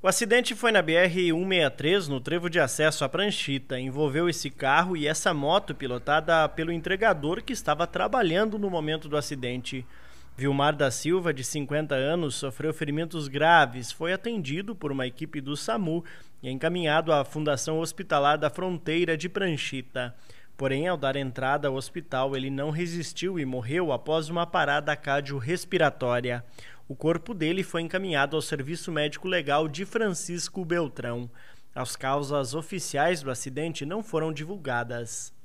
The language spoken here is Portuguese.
O acidente foi na BR-163, no trevo de acesso à Pranchita. Envolveu esse carro e essa moto pilotada pelo entregador que estava trabalhando no momento do acidente. Vilmar da Silva, de 50 anos, sofreu ferimentos graves, foi atendido por uma equipe do SAMU e é encaminhado à Fundação Hospitalar da Fronteira de Pranchita. Porém, ao dar entrada ao hospital, ele não resistiu e morreu após uma parada cardiorrespiratória. O corpo dele foi encaminhado ao Serviço Médico Legal de Francisco Beltrão. As causas oficiais do acidente não foram divulgadas.